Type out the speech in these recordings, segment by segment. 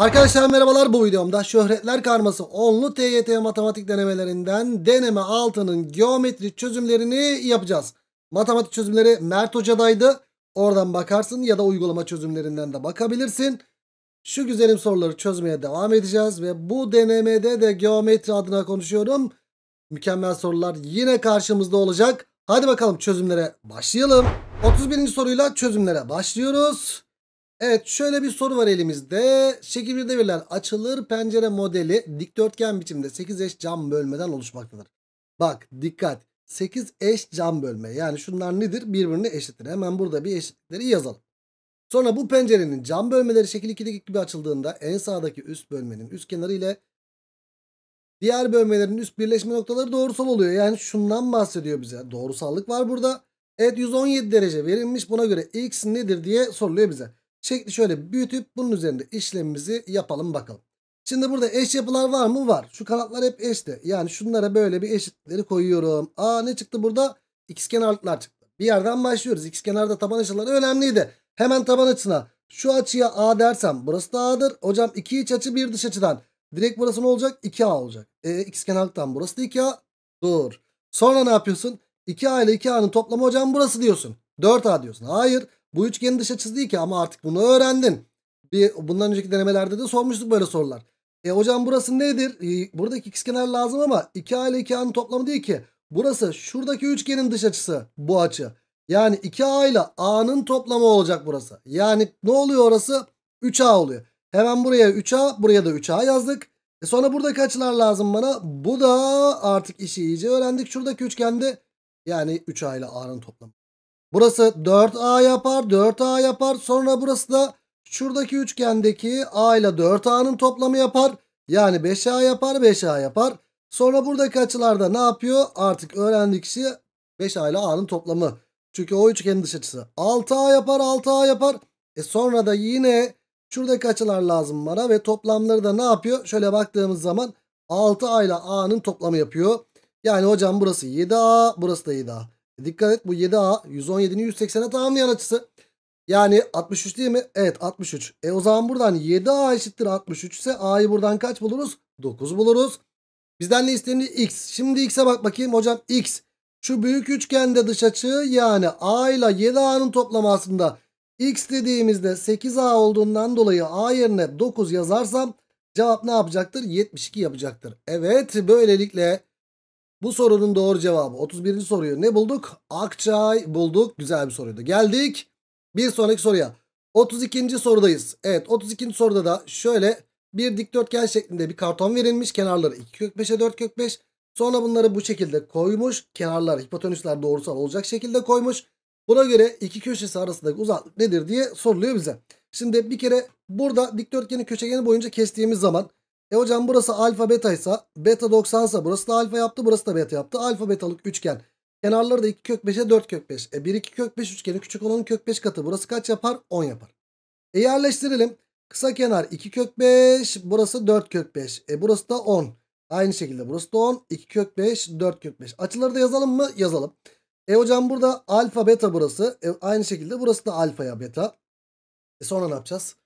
Arkadaşlar merhabalar bu videomda şöhretler karması onlu TYT matematik denemelerinden deneme altının geometri çözümlerini yapacağız. Matematik çözümleri Mert Hoca'daydı. Oradan bakarsın ya da uygulama çözümlerinden de bakabilirsin. Şu güzelim soruları çözmeye devam edeceğiz ve bu denemede de geometri adına konuşuyorum. Mükemmel sorular yine karşımızda olacak. Hadi bakalım çözümlere başlayalım. 31. soruyla çözümlere başlıyoruz. Evet şöyle bir soru var elimizde. Şekil 1'de verilen açılır pencere modeli dikdörtgen biçimde 8 eş cam bölmeden oluşmaktadır. Bak dikkat 8 eş cam bölme yani şunlar nedir birbirini eşittir. Hemen burada bir eşitleri yazalım. Sonra bu pencerenin cam bölmeleri şekil 2'deki gibi açıldığında en sağdaki üst bölmenin üst kenarı ile diğer bölmelerin üst birleşme noktaları doğrusal oluyor. Yani şundan bahsediyor bize. Doğrusallık var burada. Evet 117 derece verilmiş buna göre x nedir diye soruluyor bize şekli şöyle büyütüp bunun üzerinde işlemimizi yapalım bakalım. Şimdi burada eş yapılar var mı? Var. Şu kanatlar hep eşte Yani şunlara böyle bir eşitleri koyuyorum. Aa ne çıktı burada? İkizkenarlıklar çıktı. Bir yerden başlıyoruz. İkizkenarda taban açıları önemliydi. Hemen taban açısına. Şu açıya A dersem burası da A'dır. Hocam iki iç açı bir dış açıdan. Direkt burası ne olacak? 2A olacak. E, ikizkenarlıktan burası da 2A. Dur. Sonra ne yapıyorsun? 2A ile 2A'nın toplamı hocam burası diyorsun. 4A diyorsun. Hayır. Bu üçgenin dış açısı çizdiği ki ama artık bunu öğrendin. Bir, bundan önceki denemelerde de sormuştuk böyle sorular. E hocam burası nedir? E, buradaki ikizkenar lazım ama 2A ile 2A'nın toplamı değil ki. Burası şuradaki üçgenin dış açısı bu açı. Yani 2A ile A'nın toplamı olacak burası. Yani ne oluyor orası? 3A oluyor. Hemen buraya 3A buraya da 3A yazdık. E sonra buradaki açılar lazım bana. Bu da artık işi iyice öğrendik. Şuradaki üçgende yani 3A ile A'nın toplamı. Burası 4A yapar 4A yapar. Sonra burası da şuradaki üçgendeki A ile 4A'nın toplamı yapar. Yani 5A yapar 5A yapar. Sonra buradaki açılarda ne yapıyor? Artık öğrendik şey 5A ile A'nın toplamı. Çünkü o üçgenin dış açısı 6A yapar 6A yapar. E sonra da yine şuradaki açılar lazım bana ve toplamları da ne yapıyor? Şöyle baktığımız zaman 6A ile A'nın toplamı yapıyor. Yani hocam burası 7A burası da 7A. Dikkat et bu 7A 117'nin 180'e tamamlayan açısı. Yani 63 değil mi? Evet 63. E o zaman buradan 7A eşittir 63 ise A'yı buradan kaç buluruz? 9 buluruz. Bizden ne istenir? X. Şimdi X'e bak bakayım hocam. X. Şu büyük üçgende dış açı yani A ile 7A'nın toplamı aslında X dediğimizde 8A olduğundan dolayı A yerine 9 yazarsam cevap ne yapacaktır? 72 yapacaktır. Evet böylelikle bu sorunun doğru cevabı 31. soruyu ne bulduk? Akçay bulduk. Güzel bir soruydu. Geldik bir sonraki soruya. 32. sorudayız. Evet 32. soruda da şöyle bir dikdörtgen şeklinde bir karton verilmiş. Kenarları 2 kök 5'e 4 kök 5. Sonra bunları bu şekilde koymuş. Kenarlar hipotenüsler doğrusal olacak şekilde koymuş. Buna göre iki köşesi arasındaki uzaklık nedir diye soruluyor bize. Şimdi bir kere burada dikdörtgenin köşegeni boyunca kestiğimiz zaman e hocam burası alfa beta ise beta 90 ise burası da alfa yaptı burası da beta yaptı. Alfa betalık üçgen. Kenarları da 2 kök 5'e 4 kök 5. E 1 2 kök 5 üçgeni küçük olanın kök 5 katı. Burası kaç yapar? 10 yapar. E yerleştirelim. Kısa kenar 2 kök 5 burası 4 kök 5. E burası da 10. Aynı şekilde burası da 10. 2 kök 5 4 kök 5. Açıları da yazalım mı? Yazalım. E hocam burada alfa beta burası. E aynı şekilde burası da alfaya beta. E sonra ne yapacağız?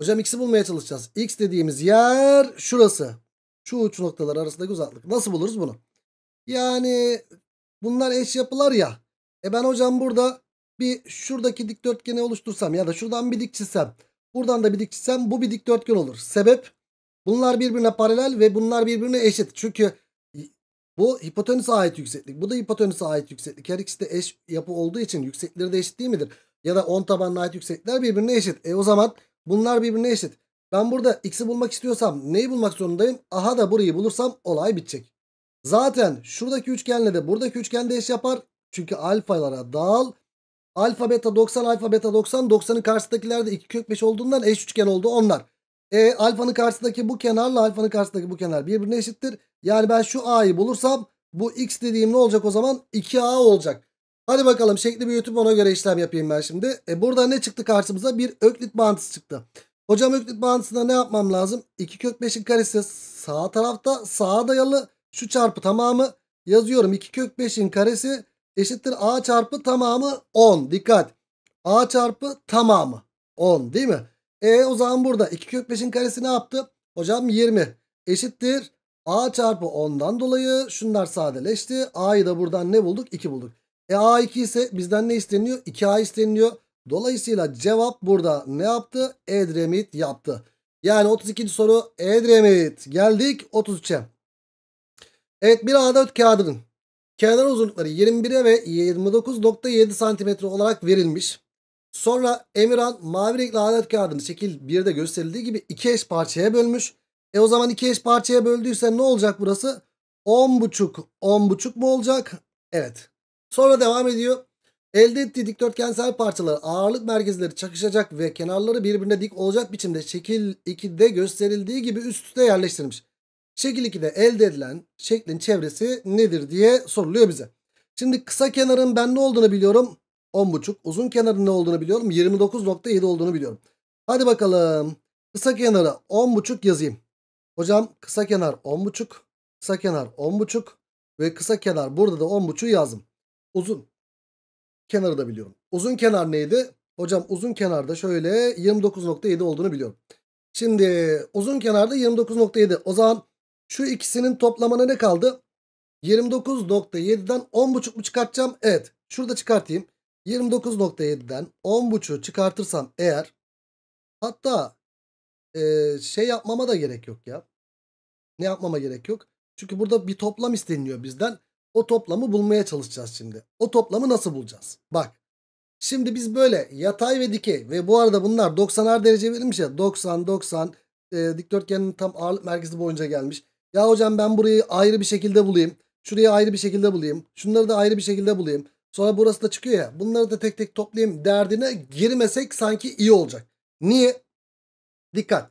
Hocam x'i bulmaya çalışacağız. x dediğimiz yer şurası. Şu uç noktaları arasındaki uzaklık. Nasıl buluruz bunu? Yani bunlar eş yapılar ya. E ben hocam burada bir şuradaki dikdörtgeni oluştursam ya da şuradan bir dik çizsem. Buradan da bir dik çizsem bu bir dikdörtgen olur. Sebep bunlar birbirine paralel ve bunlar birbirine eşit. Çünkü bu hipotenüse ait yükseklik. Bu da hipotenüse ait yükseklik. Her ikisi de eş yapı olduğu için yüksekleri de eşit değil midir? Ya da 10 tabanına ait yüksekler birbirine eşit. E o zaman Bunlar birbirine eşit. Ben burada x'i bulmak istiyorsam neyi bulmak zorundayım? Aha da burayı bulursam olay bitecek. Zaten şuradaki üçgenle de buradaki üçgen de eş yapar. Çünkü alfalara dal. Alfa beta 90 alfa beta 90 90'ın karşısındakilerde de 2 kök 5 olduğundan eş üçgen oldu onlar. E alfanın karşısındaki bu kenarla alfanın karşısındaki bu kenar birbirine eşittir. Yani ben şu a'yı bulursam bu x dediğim ne olacak o zaman? 2a olacak. Hadi bakalım şekli bir YouTube ona göre işlem yapayım ben şimdi. E burada ne çıktı karşımıza? Bir öklit bağıntısı çıktı. Hocam öklit bağıntısında ne yapmam lazım? 2 kök 5'in karesi sağ tarafta sağa dayalı şu çarpı tamamı yazıyorum. 2 kök 5'in karesi eşittir a çarpı tamamı 10. Dikkat. a çarpı tamamı 10 değil mi? E o zaman burada 2 kök 5'in karesi ne yaptı? Hocam 20 eşittir a çarpı 10'dan dolayı şunlar sadeleşti. a'yı da buradan ne bulduk? 2 bulduk. E A2 ise bizden ne isteniyor? 2A isteniliyor. Dolayısıyla cevap burada ne yaptı? Edremit yaptı. Yani 32. soru Edremit. Geldik 33'e. Evet bir A4 kağıdının kenar uzunlukları 21'e ve 29.7 cm olarak verilmiş. Sonra Emirhan mavi renkli A4 kağıdını şekil 1'de gösterildiği gibi iki eş parçaya bölmüş. E o zaman iki eş parçaya böldüyse ne olacak burası? 10.5 10.5 mu olacak? Evet Sonra devam ediyor. Elde ettiği dikdörtgensel parçalar ağırlık merkezleri çakışacak ve kenarları birbirine dik olacak biçimde şekil 2'de gösterildiği gibi üst üste yerleştirilmiş. Şekil 2'de elde edilen şeklin çevresi nedir diye soruluyor bize. Şimdi kısa kenarın ben ne olduğunu biliyorum. 10.5. Uzun kenarın ne olduğunu biliyorum. 29.7 olduğunu biliyorum. Hadi bakalım. Kısa kenara 10.5 yazayım. Hocam kısa kenar 10.5. Kısa kenar 10.5. Ve kısa kenar burada da 10.5'u yazdım uzun kenarı da biliyorum. Uzun kenar neydi? Hocam uzun kenarda şöyle 29.7 olduğunu biliyorum. Şimdi uzun kenarda 29.7. O zaman şu ikisinin toplamına ne kaldı? 29.7'den 10.5'mu çıkartacağım? Evet. Şurada çıkartayım. 29.7'den 10.5'u çıkartırsam eğer hatta e, şey yapmama da gerek yok ya. Ne yapmama gerek yok? Çünkü burada bir toplam isteniliyor bizden. O toplamı bulmaya çalışacağız şimdi. O toplamı nasıl bulacağız? Bak. Şimdi biz böyle yatay ve dikey ve bu arada bunlar 90'ar derece verilmiş ya. 90, 90 e, dikdörtgenin tam ağırlık merkezi boyunca gelmiş. Ya hocam ben burayı ayrı bir şekilde bulayım. Şurayı ayrı bir şekilde bulayım. Şunları da ayrı bir şekilde bulayım. Sonra burası da çıkıyor ya. Bunları da tek tek toplayayım derdine girmesek sanki iyi olacak. Niye? Dikkat.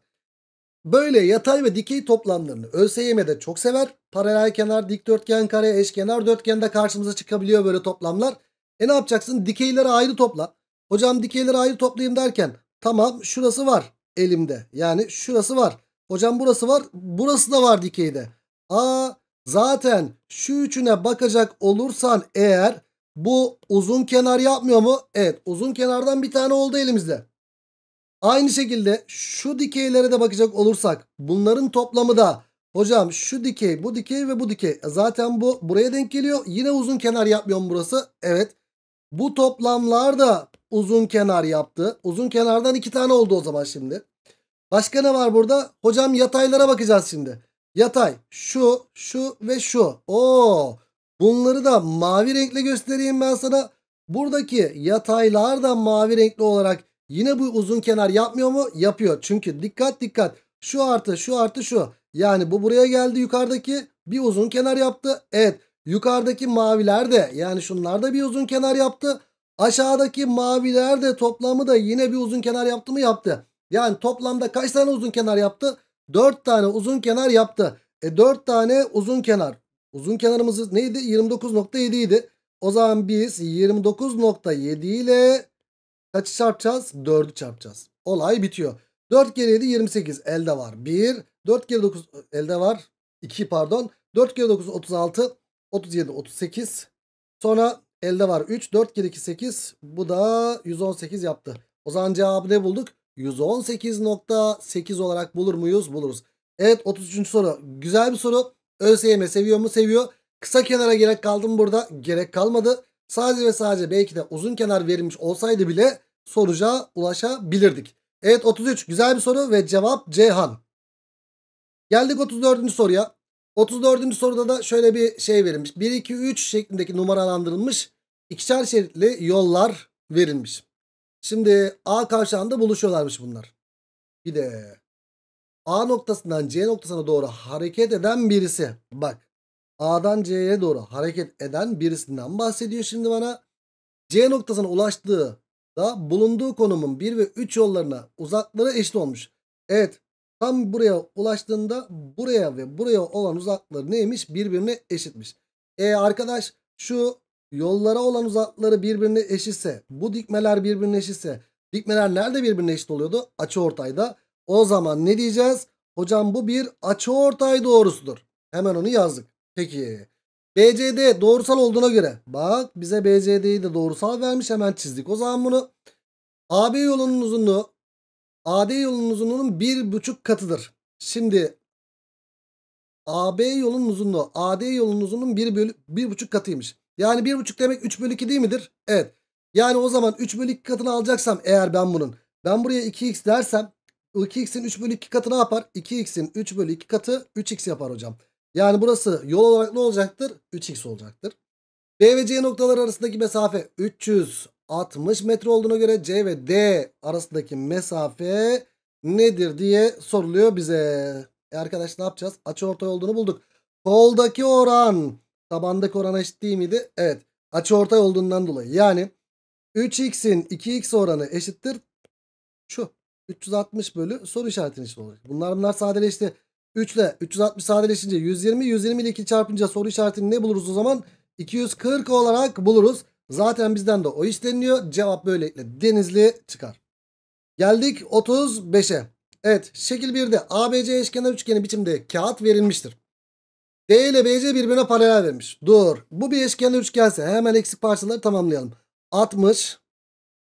Böyle yatay ve dikey toplamlarını ÖSYM'de çok sever. Paralel kenar, dikdörtgen, kare, eşkenar, dörtgen de karşımıza çıkabiliyor böyle toplamlar. E ne yapacaksın? Dikeyleri ayrı topla. Hocam dikeyleri ayrı toplayayım derken tamam şurası var elimde. Yani şurası var. Hocam burası var. Burası da var dikeyde. Aa zaten şu üçüne bakacak olursan eğer bu uzun kenar yapmıyor mu? Evet uzun kenardan bir tane oldu elimizde. Aynı şekilde şu dikeylere de bakacak olursak bunların toplamı da hocam şu dikey bu dikey ve bu dikey e, zaten bu buraya denk geliyor. Yine uzun kenar yapmıyorum burası. Evet bu toplamlar da uzun kenar yaptı. Uzun kenardan iki tane oldu o zaman şimdi. Başka ne var burada? Hocam yataylara bakacağız şimdi. Yatay şu şu ve şu. Oo, bunları da mavi renkle göstereyim ben sana. Buradaki yataylar da mavi renkli olarak Yine bu uzun kenar yapmıyor mu? Yapıyor. Çünkü dikkat dikkat. Şu artı şu artı şu. Yani bu buraya geldi yukarıdaki bir uzun kenar yaptı. Evet yukarıdaki maviler de yani şunlar da bir uzun kenar yaptı. Aşağıdaki maviler de toplamı da yine bir uzun kenar yaptı mı yaptı. Yani toplamda kaç tane uzun kenar yaptı? 4 tane uzun kenar yaptı. E 4 tane uzun kenar. Uzun kenarımız neydi? 29.7 idi. O zaman biz 29.7 ile Kaçı çarpacağız? 4'ü çarpacağız. Olay bitiyor. 4 kere 7 28 elde var. 1. 4 kere 9 elde var. 2 pardon. 4 kere 9 36. 37 38. Sonra elde var 3. 4 kere 2 8. Bu da 118 yaptı. O zaman cevabı ne bulduk? 118.8 olarak bulur muyuz? Buluruz. Evet 33. soru. Güzel bir soru. ÖSYM seviyor mu? Seviyor. Kısa kenara gerek kaldım burada? Gerek kalmadı. Sadece ve sadece belki de uzun kenar verilmiş olsaydı bile soruca ulaşabilirdik. Evet 33 güzel bir soru ve cevap Ceyhan. Geldik 34. soruya. 34. soruda da şöyle bir şey verilmiş. 1, 2, 3 şeklindeki numaralandırılmış ikişer şeritli yollar verilmiş. Şimdi A kavşağında buluşuyorlarmış bunlar. Bir de A noktasından C noktasına doğru hareket eden birisi. Bak A'dan C'ye doğru hareket eden birisinden bahsediyor şimdi bana. C noktasına ulaştığı da bulunduğu konumun 1 ve 3 yollarına uzakları eşit olmuş. Evet tam buraya ulaştığında buraya ve buraya olan uzakları neymiş birbirine eşitmiş. E arkadaş şu yollara olan uzakları birbirine eşitse bu dikmeler birbirine eşitse dikmeler nerede birbirine eşit oluyordu? Açı ortayda. O zaman ne diyeceğiz? Hocam bu bir açı ortay doğrusudur. Hemen onu yazdık. Peki. BCD doğrusal olduğuna göre. Bak bize BCD'yi de doğrusal vermiş hemen çizdik. O zaman bunu AB yolunun uzunluğu AD yolunun uzunluğunun bir buçuk katıdır. Şimdi AB yolunun uzunluğu AD yolunun uzunluğunun bir bölü, bir buçuk katıymış. Yani bir buçuk demek 3 bölü 2 değil midir? Evet. Yani o zaman 3 bölü 2 katını alacaksam eğer ben bunun ben buraya 2x dersem 2x'in 3 bölü 2 katı ne yapar? 2x'in 3 bölü 2 katı 3x yapar hocam. Yani burası yol olarak ne olacaktır? 3x olacaktır. B ve C noktaları arasındaki mesafe 360 metre olduğuna göre C ve D arasındaki mesafe nedir diye soruluyor bize. E arkadaş ne yapacağız? Açı ortay olduğunu bulduk. Koldaki oran tabandaki orana eşit değil miydi? Evet. Açı ortay olduğundan dolayı. Yani 3x'in 2x oranı eşittir. Şu. 360 bölü soru işaretini için olacak. Bunlar bunlar sadeleşti. 3 ile 360 sadeleşince 120. 120 ile 2 çarpınca soru işaretini ne buluruz o zaman? 240 olarak buluruz. Zaten bizden de o isteniliyor. Cevap böylelikle denizli çıkar. Geldik 35'e. Evet şekil 1'de ABC eşkenar üçgeni biçimde kağıt verilmiştir. D ile BC birbirine paralel vermiş. Dur. Bu bir eşkenar üçgense hemen eksik parçaları tamamlayalım. 60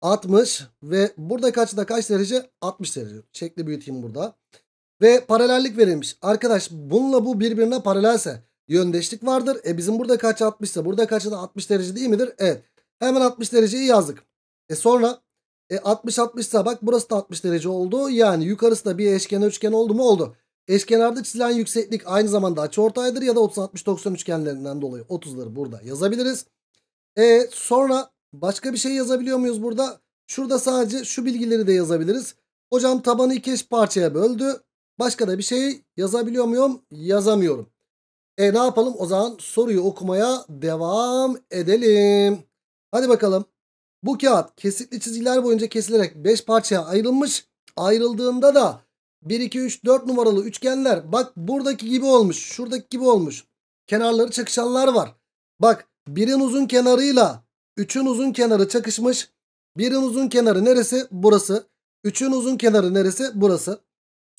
60 ve burada kaçta kaç derece? 60 derece. Şekli büyüteyim burada ve paralellik verilmiş. Arkadaş bununla bu birbirine paralelse yöndeşlik vardır. E bizim burada kaç 60 ise burada kaç da 60 derece değil midir? Evet. Hemen 60 dereceyi yazdık. E sonra e 60 60 ise bak burası da 60 derece oldu. Yani yukarısı da bir eşkenar üçgen oldu mu oldu. Eşkenarda çizilen yükseklik aynı zamanda açıortaydır ya da 30 60 90 üçgenlerinden dolayı 30'ları burada yazabiliriz. E sonra başka bir şey yazabiliyor muyuz burada? Şurada sadece şu bilgileri de yazabiliriz. Hocam tabanı iki eş parçaya böldü. Başka da bir şey yazabiliyor muyum? Yazamıyorum. E ne yapalım? O zaman soruyu okumaya devam edelim. Hadi bakalım. Bu kağıt kesitli çizgiler boyunca kesilerek 5 parçaya ayrılmış. Ayrıldığında da 1, 2, 3, 4 numaralı üçgenler bak buradaki gibi olmuş. Şuradaki gibi olmuş. Kenarları çakışanlar var. Bak birin uzun kenarıyla 3'ün uzun kenarı çakışmış. Birin uzun kenarı neresi? Burası. 3'ün uzun kenarı neresi? Burası.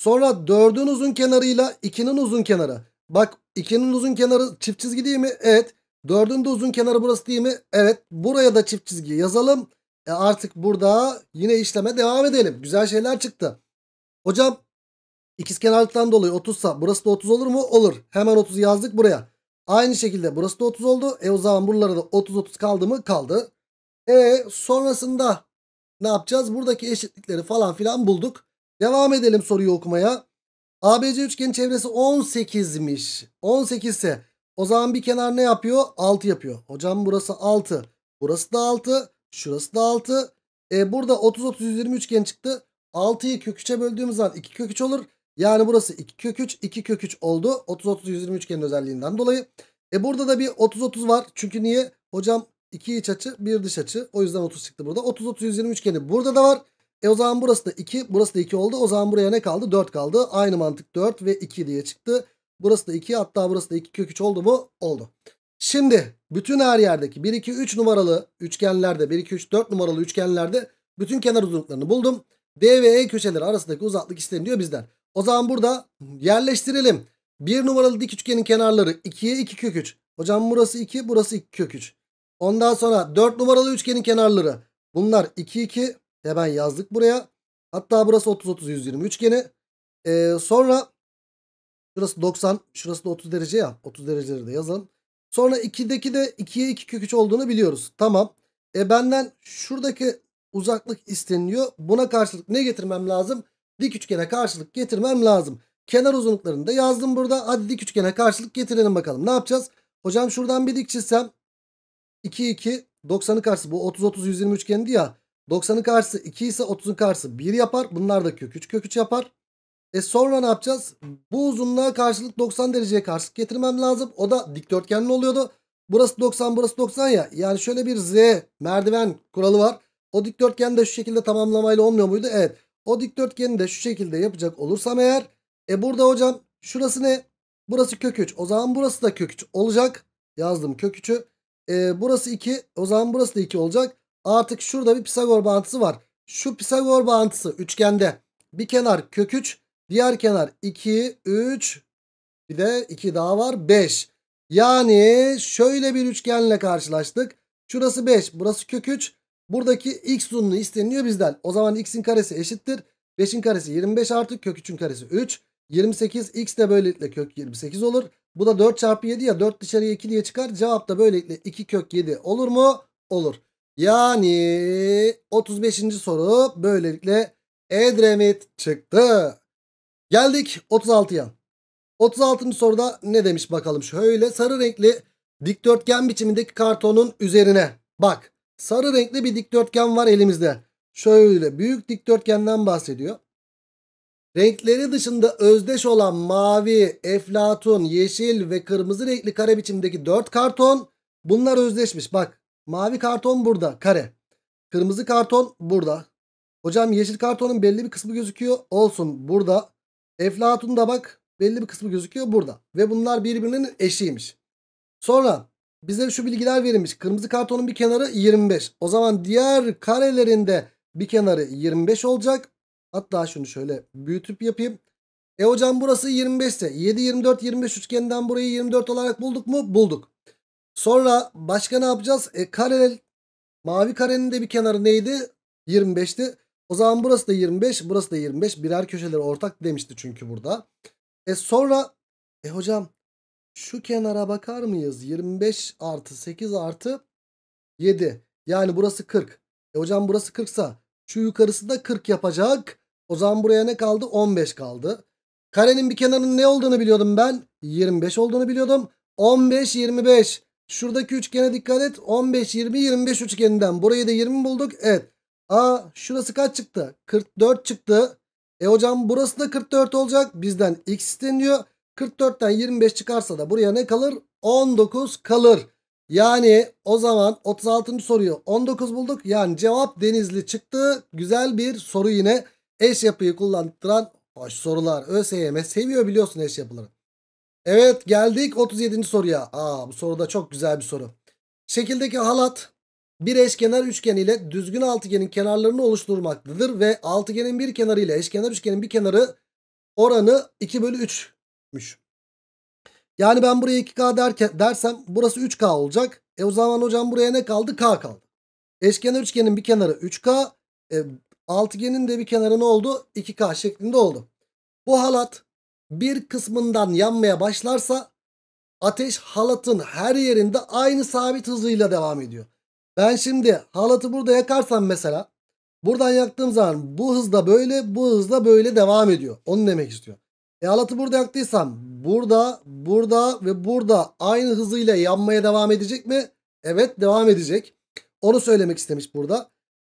Sonra 4'ün uzun kenarıyla 2'nin uzun kenarı. Bak 2'nin uzun kenarı çift çizgi değil mi? Evet. 4'ün de uzun kenarı burası değil mi? Evet. Buraya da çift çizgi yazalım. E artık burada yine işleme devam edelim. Güzel şeyler çıktı. Hocam ikizkenarlıktan dolayı 30'sa burası da 30 olur mu? Olur. Hemen 30 yazdık buraya. Aynı şekilde burası da 30 oldu. E o zaman buralara da 30-30 kaldı mı? Kaldı. E sonrasında ne yapacağız? Buradaki eşitlikleri falan filan bulduk. Devam edelim soruyu okumaya. ABC üçgenin çevresi 18'miş. 18 ise o zaman bir kenar ne yapıyor? 6 yapıyor. Hocam burası 6. Burası da 6. Şurası da 6. E burada 30 30 120 üçgen çıktı. 6'yı kök 3'e böldüğümüz zaman 2 kök 3 olur. Yani burası 2 kök 3 2 kök 3 oldu. 30 30 120 üçgenin özelliğinden dolayı. E burada da bir 30 30 var. Çünkü niye? Hocam 2 iç açı 1 dış açı. O yüzden 30 çıktı burada. 30 30 120 üçgeni burada da var. E o zaman burası da 2 burası da 2 oldu. O zaman buraya ne kaldı? 4 kaldı. Aynı mantık 4 ve 2 diye çıktı. Burası da 2 hatta burası da 2 kök 3 oldu mu? Oldu. Şimdi bütün her yerdeki 1 2 3 numaralı üçgenlerde 1 2 3 4 numaralı üçgenlerde bütün kenar uzunluklarını buldum. D ve E köşeleri arasındaki uzaklık isteniyor bizden. O zaman burada yerleştirelim. 1 numaralı dik üçgenin kenarları 2'ye 2 kök 3. Hocam burası 2 burası 2 kök 3. Ondan sonra 4 numaralı üçgenin kenarları bunlar 2 2 Hemen yazdık buraya. Hatta burası 30-30 120 üçgeni. Ee, sonra şurası 90 şurası da 30 derece ya. 30 dereceleri de yazalım. Sonra 2'deki de 2'ye 2 kök 3 olduğunu biliyoruz. Tamam. E benden şuradaki uzaklık isteniliyor. Buna karşılık ne getirmem lazım? Dik üçgene karşılık getirmem lazım. Kenar uzunluklarını da yazdım burada. Hadi dik üçgene karşılık getirelim bakalım. Ne yapacağız? Hocam şuradan bir dik çizsem 2 2 90'ın karşısı bu 30 30 120 üçgeniydi ya. 90'ın karşısı 2 ise 30'un karşısı 1 yapar. Bunlar da kök 3 kök 3 yapar. E sonra ne yapacağız? Bu uzunluğa karşılık 90 dereceye karşılık getirmem lazım. O da dikdörtgenli oluyordu. Burası 90 burası 90 ya. Yani şöyle bir Z merdiven kuralı var. O dikdörtgen de şu şekilde tamamlamayla olmuyor muydu? Evet. O dikdörtgeni de şu şekilde yapacak olursam eğer. E burada hocam şurası ne? Burası kök 3. O zaman burası da kök 3 olacak. Yazdım kök 3'ü. E burası 2. O zaman burası da 2 olacak. Artık şurada bir Pisagor bağıntısı var. Şu Pisagor bağıntısı üçgende. Bir kenar kök 3. Diğer kenar 2, 3. Bir de 2 daha var 5. Yani şöyle bir üçgenle karşılaştık. Şurası 5. Burası kök 3. Buradaki x uzunluğu isteniliyor bizden. O zaman x'in karesi eşittir. 5'in karesi 25 artı kök 3'ün karesi 3. 28 x de böylelikle kök 28 olur. Bu da 4 çarpı 7 ya 4 dışarıya 2 diye çıkar. Cevap da böylelikle 2 kök 7 olur mu? Olur. Yani 35. soru böylelikle Edremit çıktı. Geldik 36'ya. 36. soruda ne demiş bakalım? Şöyle sarı renkli dikdörtgen biçimindeki kartonun üzerine. Bak sarı renkli bir dikdörtgen var elimizde. Şöyle büyük dikdörtgenden bahsediyor. Renkleri dışında özdeş olan mavi, eflatun, yeşil ve kırmızı renkli kare biçimdeki 4 karton bunlar özdeşmiş. Bak Mavi karton burada kare. Kırmızı karton burada. Hocam yeşil kartonun belli bir kısmı gözüküyor. Olsun burada. Eflatun da bak belli bir kısmı gözüküyor burada. Ve bunlar birbirinin eşiymiş. Sonra bize şu bilgiler verilmiş. Kırmızı kartonun bir kenarı 25. O zaman diğer karelerinde bir kenarı 25 olacak. Hatta şunu şöyle büyütüp yapayım. E hocam burası 25 ise 7, 24, 25 üçgeninden burayı 24 olarak bulduk mu? Bulduk. Sonra başka ne yapacağız? E, kareler mavi karenin de bir kenarı neydi? 25'ti. O zaman burası da 25 burası da 25. Birer köşeleri ortak demişti çünkü burada. E sonra e hocam şu kenara bakar mıyız? 25 artı 8 artı 7. Yani burası 40. E hocam burası 40 sa şu yukarısı da 40 yapacak. O zaman buraya ne kaldı? 15 kaldı. Karenin bir kenarının ne olduğunu biliyordum ben. 25 olduğunu biliyordum. 15 25. Şuradaki üçgene dikkat et. 15, 20, 25 üçgeninden. Burayı da 20 bulduk. Evet. Aa şurası kaç çıktı? 44 çıktı. E hocam burası da 44 olacak. Bizden x isteniyor. 44'ten 25 çıkarsa da buraya ne kalır? 19 kalır. Yani o zaman 36. soruyu 19 bulduk. Yani cevap denizli çıktı. Güzel bir soru yine. Eş yapıyı kullandıran hoş sorular. ÖSYM seviyor biliyorsun eş yapıları. Evet geldik 37. soruya. Aa bu soruda çok güzel bir soru. Şekildeki halat bir eşkenar üçgen ile düzgün altıgenin kenarlarını oluşturmaktadır ve altıgenin bir kenarı ile eşkenar üçgenin bir kenarı oranı 2 bölü 3'müş. Yani ben buraya 2K derken, dersem burası 3K olacak. E o zaman hocam buraya ne kaldı? K kaldı. Eşkenar üçgenin bir kenarı 3K. E, altıgenin de bir kenarı ne oldu? 2K şeklinde oldu. Bu halat bir kısmından yanmaya başlarsa ateş halatın her yerinde aynı sabit hızıyla devam ediyor. Ben şimdi halatı burada yakarsam mesela buradan yaktığım zaman bu hızda böyle bu hızda böyle devam ediyor. Onu demek istiyor. E halatı burada yaktıysam burada burada ve burada aynı hızıyla yanmaya devam edecek mi? Evet devam edecek. Onu söylemek istemiş burada.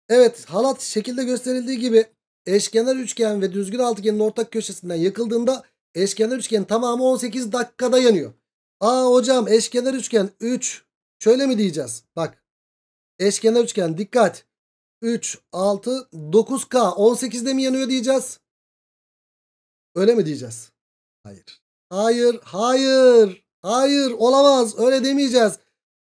Evet halat şekilde gösterildiği gibi eşkenar üçgen ve düzgün altıgenin ortak köşesinden yakıldığında Eşkenar üçgen tamamı 18 dakikada yanıyor. Aa hocam eşkenar üçgen 3. Şöyle mi diyeceğiz? Bak. Eşkenar üçgen dikkat. 3, 6, 9K 18'de mi yanıyor diyeceğiz? Öyle mi diyeceğiz? Hayır. Hayır, hayır, hayır olamaz öyle demeyeceğiz.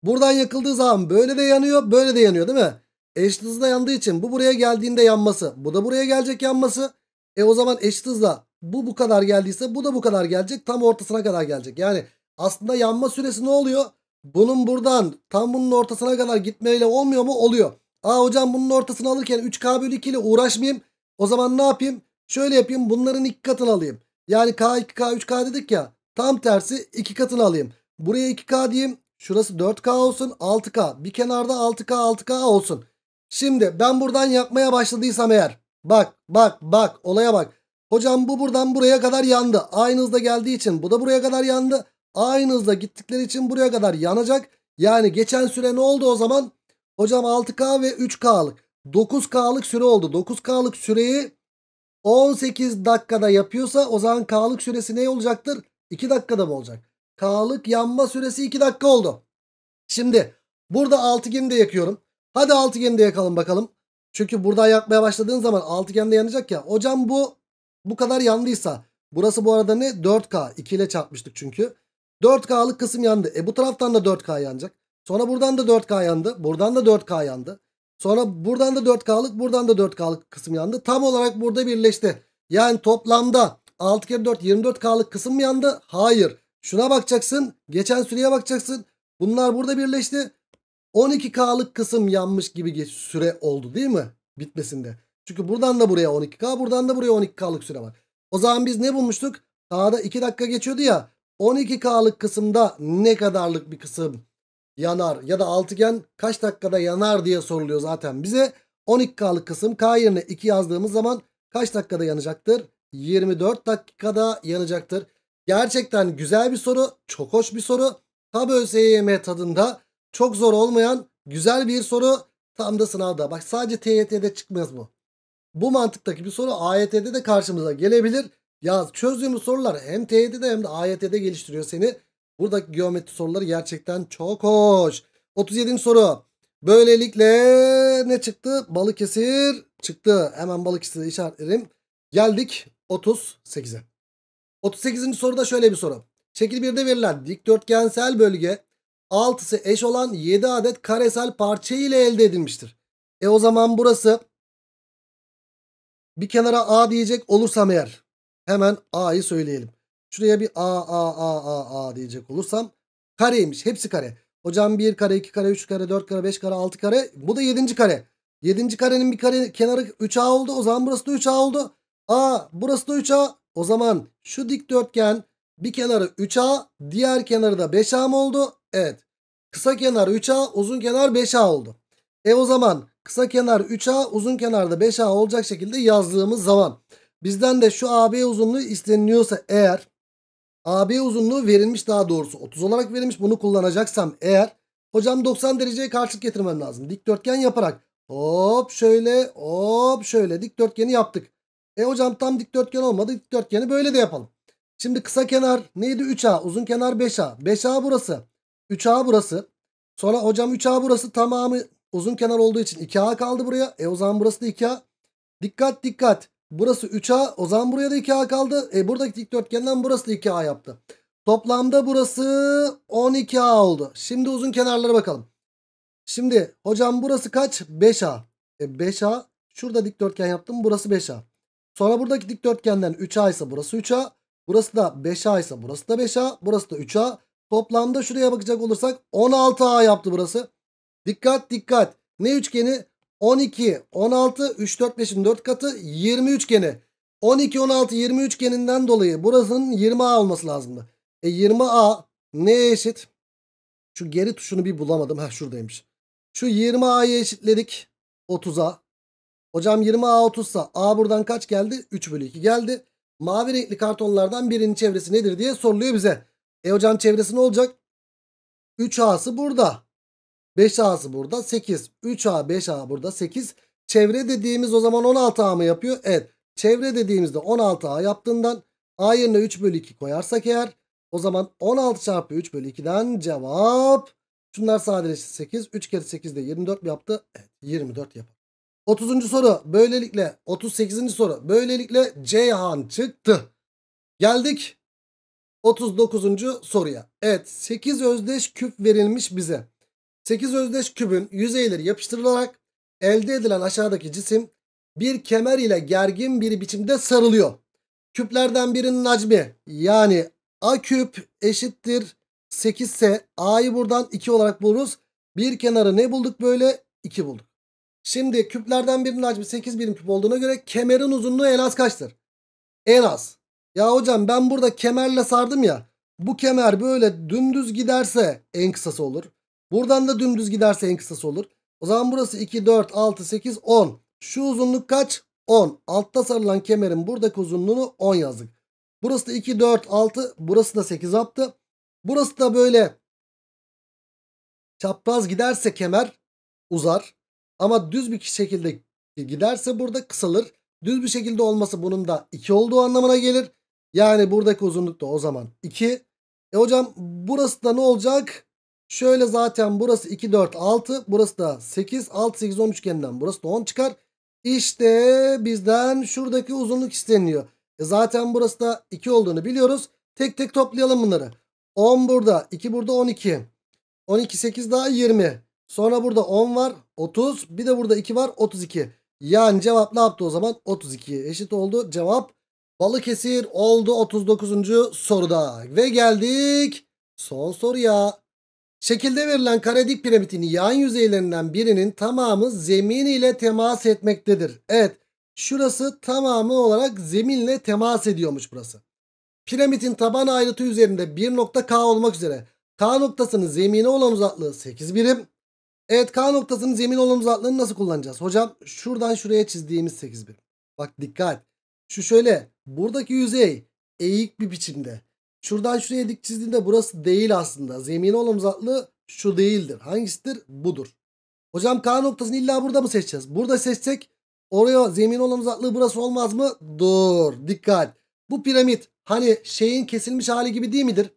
Buradan yakıldığı zaman böyle de yanıyor, böyle de yanıyor değil mi? Eşit hızla yandığı için bu buraya geldiğinde yanması, bu da buraya gelecek yanması. E o zaman eşit hızla bu bu kadar geldiyse bu da bu kadar gelecek. Tam ortasına kadar gelecek. Yani aslında yanma süresi ne oluyor? Bunun buradan tam bunun ortasına kadar gitmeyle olmuyor mu? Oluyor. Aa hocam bunun ortasını alırken 3K bölü 2 ile uğraşmayayım. O zaman ne yapayım? Şöyle yapayım bunların iki katını alayım. Yani K2, K3K dedik ya. Tam tersi iki katını alayım. Buraya 2K diyeyim. Şurası 4K olsun 6K. Bir kenarda 6K 6K olsun. Şimdi ben buradan yakmaya başladıysam eğer. Bak bak bak olaya bak. Hocam bu buradan buraya kadar yandı. Aynı hızda geldiği için bu da buraya kadar yandı. Aynı hızda gittikleri için buraya kadar yanacak. Yani geçen süre ne oldu o zaman? Hocam 6K ve 3K'lık. 9K'lık süre oldu. 9K'lık süreyi 18 dakikada yapıyorsa o zaman K'lık süresi ne olacaktır? 2 dakikada mı olacak? K'lık yanma süresi 2 dakika oldu. Şimdi burada altıgeni de yakıyorum. Hadi altıgeni de yakalım bakalım. Çünkü buradan yakmaya başladığın zaman altıgen de yanacak ya. Hocam bu bu kadar yandıysa burası bu arada ne 4K 2 ile çarpmıştık çünkü. 4K'lık kısım yandı. E bu taraftan da 4K yanacak. Sonra buradan da 4K yandı. Buradan da 4K yandı. Sonra buradan da 4K'lık buradan da 4K'lık kısım yandı. Tam olarak burada birleşti. Yani toplamda 6 kere 4 24K'lık kısım mı yandı? Hayır. Şuna bakacaksın. Geçen süreye bakacaksın. Bunlar burada birleşti. 12K'lık kısım yanmış gibi süre oldu değil mi? Bitmesinde. Çünkü buradan da buraya 12K buradan da buraya 12K'lık süre var. O zaman biz ne bulmuştuk? Daha da 2 dakika geçiyordu ya. 12K'lık kısımda ne kadarlık bir kısım yanar ya da altıgen kaç dakikada yanar diye soruluyor zaten bize. 12K'lık kısım K yerine 2 yazdığımız zaman kaç dakikada yanacaktır? 24 dakikada yanacaktır. Gerçekten güzel bir soru. Çok hoş bir soru. Tab ÖSYM tadında çok zor olmayan güzel bir soru. Tam da sınavda. Bak sadece TYT'de çıkmaz bu. Bu mantıktaki bir soru AYT'de de karşımıza gelebilir. Ya çözdüğümüz sorular hem TYT'de hem de AYT'de geliştiriyor seni. Buradaki geometri soruları gerçekten çok hoş. 37. soru. Böylelikle ne çıktı? Balıkesir çıktı. Hemen Balıkesir'e işaretlerim. Geldik 38'e. 38. soruda şöyle bir soru. Şekil 1'de verilen dikdörtgensel bölge 6'sı eş olan 7 adet karesel parça ile elde edilmiştir. E o zaman burası bir kenara A diyecek olursam eğer hemen A'yı söyleyelim. Şuraya bir A A A A A diyecek olursam kareymiş. Hepsi kare. Hocam 1 kare, 2 kare, 3 kare, 4 kare, 5 kare, 6 kare. Bu da 7. kare. 7. karenin bir kare kenarı 3A oldu. O zaman burası da 3A oldu. A burası da 3A. O zaman şu dikdörtgen bir kenarı 3A, diğer kenarı da 5A mı oldu? Evet. Kısa kenar 3A, uzun kenar 5A oldu. E o zaman kısa kenar 3A uzun kenarda 5A olacak şekilde yazdığımız zaman bizden de şu AB uzunluğu isteniliyorsa eğer AB uzunluğu verilmiş daha doğrusu 30 olarak verilmiş bunu kullanacaksam eğer hocam 90 dereceye karşılık getirmem lazım. Dikdörtgen yaparak hop şöyle hop şöyle dikdörtgeni yaptık. E hocam tam dikdörtgen olmadı dikdörtgeni böyle de yapalım. Şimdi kısa kenar neydi 3A uzun kenar 5A. 5A burası 3A burası. Sonra hocam 3A burası tamamı Uzun kenar olduğu için 2A kaldı buraya. E o zaman burası da 2A. Dikkat dikkat. Burası 3A. O zaman buraya da 2A kaldı. E buradaki dikdörtgenden burası da 2A yaptı. Toplamda burası 12A oldu. Şimdi uzun kenarlara bakalım. Şimdi hocam burası kaç? 5A. E 5A. Şurada dikdörtgen yaptım. Burası 5A. Sonra buradaki dikdörtgenden 3A ise burası 3A. Burası da 5A ise burası da 5A. Burası da 3A. Toplamda şuraya bakacak olursak 16A yaptı burası. Dikkat dikkat. Ne üçgeni? 12, 16, 3, 4, 5'in 4 katı 20 üçgeni. 12, 16, 20 üçgeninden dolayı burasının 20A olması lazımdı. E 20A neye eşit? Şu geri tuşunu bir bulamadım. Ha şuradaymış. Şu 20A'yı eşitledik. 30'a. Hocam 20A 30'sa A buradan kaç geldi? 3 bölü 2 geldi. Mavi renkli kartonlardan birinin çevresi nedir diye soruluyor bize. E hocam çevresi ne olacak? 3A'sı burada. 5A'sı burada 8. 3A 5A burada 8. Çevre dediğimiz o zaman 16A mı yapıyor? Evet. Çevre dediğimizde 16A yaptığından A yerine 3 bölü 2 koyarsak eğer o zaman 16 çarpı 3 bölü 2'den cevap şunlar sadeleşti 8. 3 kere 8 de 24 yaptı? Evet 24 yapar. 30. soru böylelikle 38. soru böylelikle Ceyhan çıktı. Geldik 39. soruya. Evet 8 özdeş küp verilmiş bize. 8 özdeş kübün yüzeyleri yapıştırılarak elde edilen aşağıdaki cisim bir kemer ile gergin bir biçimde sarılıyor. Küplerden birinin hacmi yani A küp eşittir 8 ise A'yı buradan 2 olarak buluruz. Bir kenarı ne bulduk böyle? 2 bulduk. Şimdi küplerden birinin hacmi 8 birim küp olduğuna göre kemerin uzunluğu en az kaçtır? En az. Ya hocam ben burada kemerle sardım ya. Bu kemer böyle dümdüz giderse en kısası olur. Buradan da dümdüz giderse en kısası olur. O zaman burası 2, 4, 6, 8, 10. Şu uzunluk kaç? 10. Altta sarılan kemerin buradaki uzunluğunu 10 yazdık. Burası da 2, 4, 6. Burası da 8 yaptı. Burası da böyle çapraz giderse kemer uzar. Ama düz bir şekilde giderse burada kısalır. Düz bir şekilde olması bunun da 2 olduğu anlamına gelir. Yani buradaki uzunluk da o zaman 2. E hocam burası da ne olacak? Şöyle zaten burası 2 4 6 burası da 8 6 8 10 üçgeninden burası da 10 çıkar. İşte bizden şuradaki uzunluk isteniyor. E zaten burası da 2 olduğunu biliyoruz. Tek tek toplayalım bunları. 10 burada 2 burada 12. 12 8 daha 20. Sonra burada 10 var 30 bir de burada 2 var 32. Yani cevap ne yaptı o zaman 32 eşit oldu cevap Balıkesir oldu 39. soruda ve geldik son soruya. Şekilde verilen kare dik piramidin yan yüzeylerinden birinin tamamı zeminiyle temas etmektedir. Evet şurası tamamı olarak zeminle temas ediyormuş burası. Piramidin taban ayrıtı üzerinde bir nokta K olmak üzere K noktasının zemine olan uzaklığı 8 birim. Evet K noktasının zemin olan uzaklığını nasıl kullanacağız? Hocam şuradan şuraya çizdiğimiz 8 birim. Bak dikkat. Şu şöyle buradaki yüzey eğik bir biçimde. Şuradan şuraya dik çizdiğinde burası değil aslında. Zemin olum zatlı şu değildir. Hangisidir? Budur. Hocam K noktasını illa burada mı seçeceğiz? Burada seçsek oraya zemin olum zatlığı burası olmaz mı? Dur. Dikkat. Bu piramit hani şeyin kesilmiş hali gibi değil midir?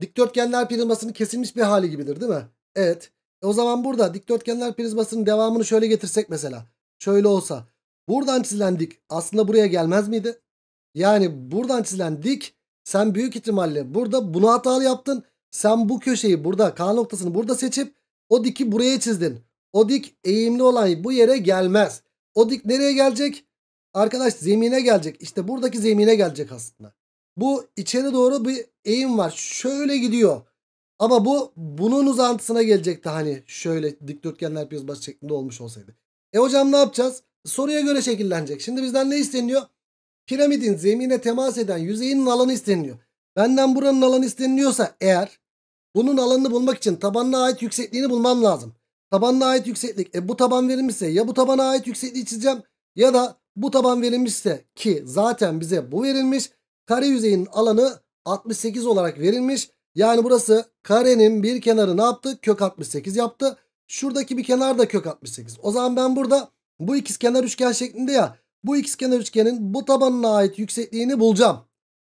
Dikdörtgenler prizmasının kesilmiş bir hali gibidir değil mi? Evet. E o zaman burada dikdörtgenler prizmasının devamını şöyle getirsek mesela. Şöyle olsa. Buradan çizilen dik aslında buraya gelmez miydi? Yani buradan çizilen dik sen büyük ihtimalle burada bunu hatalı yaptın. Sen bu köşeyi burada K noktasını burada seçip o diki buraya çizdin. O dik eğimli olan bu yere gelmez. O dik nereye gelecek? Arkadaş zemine gelecek. İşte buradaki zemine gelecek aslında. Bu içeri doğru bir eğim var. Şöyle gidiyor. Ama bu bunun uzantısına gelecekti hani şöyle dikdörtgenler prizması şeklinde olmuş olsaydı. E hocam ne yapacağız? Soruya göre şekillenecek. Şimdi bizden ne isteniyor? Piramidin zemine temas eden yüzeyinin alanı isteniliyor. Benden buranın alanı isteniliyorsa eğer bunun alanını bulmak için tabanına ait yüksekliğini bulmam lazım. Tabanına ait yükseklik. E bu taban verilmişse ya bu tabana ait yüksekliği çizeceğim ya da bu taban verilmişse ki zaten bize bu verilmiş. Kare yüzeyinin alanı 68 olarak verilmiş. Yani burası karenin bir kenarı ne yaptı? Kök 68 yaptı. Şuradaki bir kenar da kök 68. O zaman ben burada bu ikiz kenar üçgen şeklinde ya bu kenar üçgenin bu tabanına ait yüksekliğini bulacağım.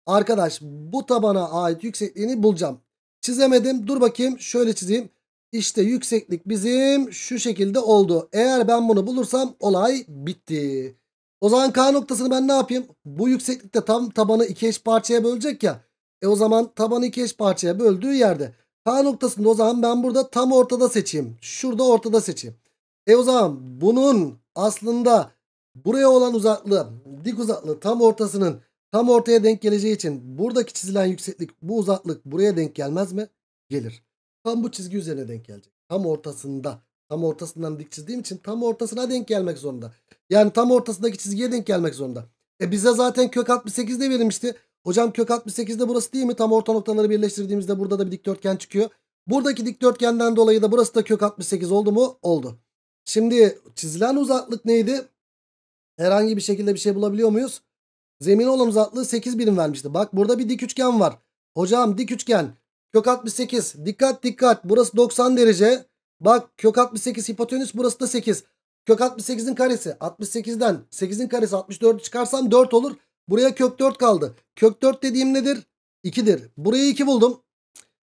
Arkadaş bu tabana ait yüksekliğini bulacağım. Çizemedim. Dur bakayım şöyle çizeyim. İşte yükseklik bizim şu şekilde oldu. Eğer ben bunu bulursam olay bitti. O zaman K noktasını ben ne yapayım? Bu yükseklikte tam tabanı iki eş parçaya bölecek ya. E o zaman tabanı iki eş parçaya böldüğü yerde. K noktasında o zaman ben burada tam ortada seçeyim. Şurada ortada seçeyim. E o zaman bunun aslında Buraya olan uzaklığı dik uzaklığı tam ortasının tam ortaya denk geleceği için buradaki çizilen yükseklik bu uzaklık buraya denk gelmez mi? Gelir. Tam bu çizgi üzerine denk gelecek. Tam ortasında. Tam ortasından dik çizdiğim için tam ortasına denk gelmek zorunda. Yani tam ortasındaki çizgiye denk gelmek zorunda. E bize zaten kök 68 de verilmişti. Hocam kök de burası değil mi? Tam orta noktaları birleştirdiğimizde burada da bir dikdörtgen çıkıyor. Buradaki dikdörtgenden dolayı da burası da kök 68 oldu mu? Oldu. Şimdi çizilen uzaklık neydi? Herhangi bir şekilde bir şey bulabiliyor muyuz? Zemin olum zatlığı 8 birim vermişti. Bak burada bir dik üçgen var. Hocam dik üçgen. Kök 68. Dikkat dikkat. Burası 90 derece. Bak kök 68 hipotenüs burası da 8. Kök 68'in karesi 68'den 8'in karesi 64 çıkarsam 4 olur. Buraya kök 4 kaldı. Kök 4 dediğim nedir? 2'dir. Buraya 2 buldum.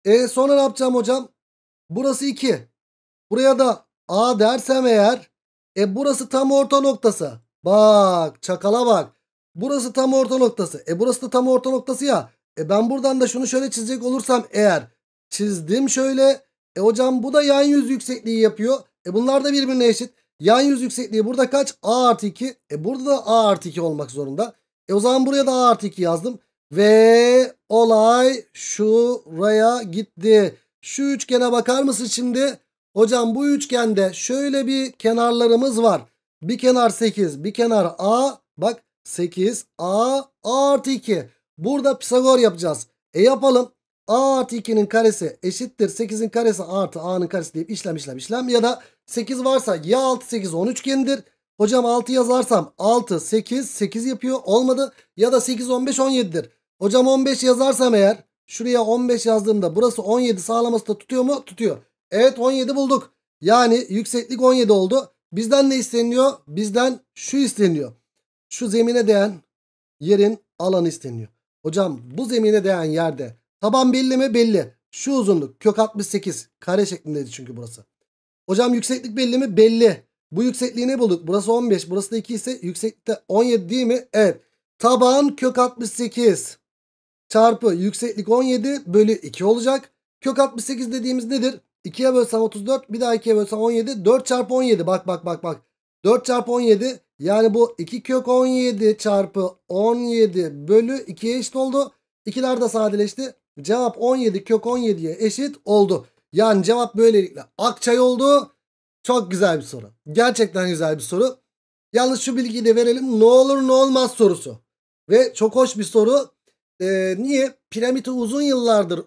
E sonra ne yapacağım hocam? Burası 2. Buraya da A dersem eğer. E burası tam orta noktası. Bak çakala bak. Burası tam orta noktası. E burası da tam orta noktası ya. E ben buradan da şunu şöyle çizecek olursam eğer. Çizdim şöyle. E hocam bu da yan yüz yüksekliği yapıyor. E bunlar da birbirine eşit. Yan yüz yüksekliği burada kaç? A artı 2. E burada da A artı 2 olmak zorunda. E o zaman buraya da A artı 2 yazdım. Ve olay şuraya gitti. Şu üçgene bakar mısın şimdi? Hocam bu üçgende şöyle bir kenarlarımız var. Bir kenar 8. Bir kenar A. Bak 8. A. A artı 2. Burada Pisagor yapacağız. E yapalım. A artı 2'nin karesi eşittir. 8'in karesi artı A'nın karesi deyip işlem işlem işlem. Ya da 8 varsa ya 6 8 13 üçgendir. Hocam 6 yazarsam 6 8 8 yapıyor. Olmadı. Ya da 8 15 17'dir. Hocam 15 yazarsam eğer şuraya 15 yazdığımda burası 17 sağlaması da tutuyor mu? Tutuyor. Evet 17 bulduk. Yani yükseklik 17 oldu. Bizden ne isteniyor? Bizden şu isteniyor. Şu zemine değen yerin alanı isteniyor. Hocam bu zemine değen yerde taban belli mi? Belli. Şu uzunluk kök 68 kare şeklindeydi çünkü burası. Hocam yükseklik belli mi? Belli. Bu yüksekliği ne bulduk? Burası 15 burası da 2 ise yükseklikte 17 değil mi? Evet. Taban kök 68 çarpı yükseklik 17 bölü 2 olacak. Kök 68 dediğimiz nedir? 2'ye bölsem 34 bir daha 2'ye bölsem 17 4 çarpı 17 bak bak bak bak 4 çarpı 17 yani bu 2 kök 17 çarpı 17 bölü 2'ye eşit oldu. İkiler de sadeleşti. Cevap 17 kök 17'ye eşit oldu. Yani cevap böylelikle Akçay oldu. Çok güzel bir soru. Gerçekten güzel bir soru. Yalnız şu bilgiyi de verelim. Ne olur ne olmaz sorusu. Ve çok hoş bir soru. Ee, niye? Piramidi uzun yıllardır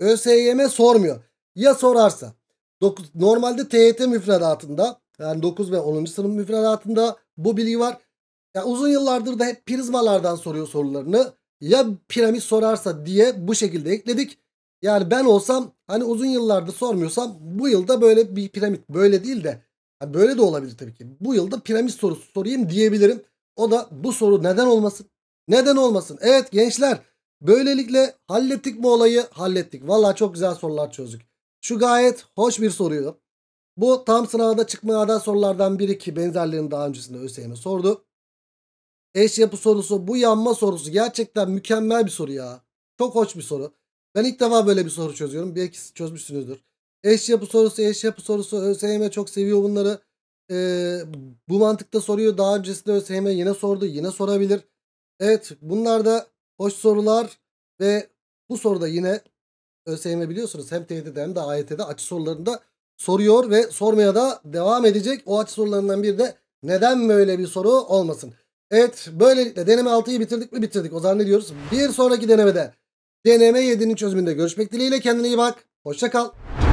ÖSYM sormuyor. Ya sorarsa. 9, normalde TET müfredatında yani 9 ve 10. sınıf müfredatında bu bilgi var. Yani uzun yıllardır da hep prizmalardan soruyor sorularını. Ya piramit sorarsa diye bu şekilde ekledik. Yani ben olsam hani uzun yıllarda sormuyorsam bu yılda böyle bir piramit böyle değil de yani böyle de olabilir tabii ki. Bu yılda piramit sorusu sorayım diyebilirim. O da bu soru neden olmasın? Neden olmasın? Evet gençler böylelikle hallettik bu olayı? Hallettik. Valla çok güzel sorular çözdük. Şu gayet hoş bir soruyu. Bu tam sınavda çıkmayan sorulardan biri ki benzerlerini daha öncesinde ÖSYM e sordu. Eş yapı sorusu bu yanma sorusu gerçekten mükemmel bir soru ya. Çok hoş bir soru. Ben ilk defa böyle bir soru çözüyorum. Belki siz çözmüşsünüzdür. Eş yapı sorusu, eş yapı sorusu. ÖSYM e çok seviyor bunları. Ee, bu mantıkta soruyor. daha öncesinde ÖSYM e yine sordu. Yine sorabilir. Evet bunlar da hoş sorular ve bu soruda yine ÖSYM biliyorsunuz hem TYT'de hem de AYT'de açı sorularında soruyor ve sormaya da devam edecek. O açı sorularından bir de neden böyle bir soru olmasın. Evet böylelikle deneme 6'yı bitirdik mi bitirdik. O zaman diyoruz? Bir sonraki denemede deneme 7'nin çözümünde görüşmek dileğiyle kendine iyi bak. hoşçakal. kal.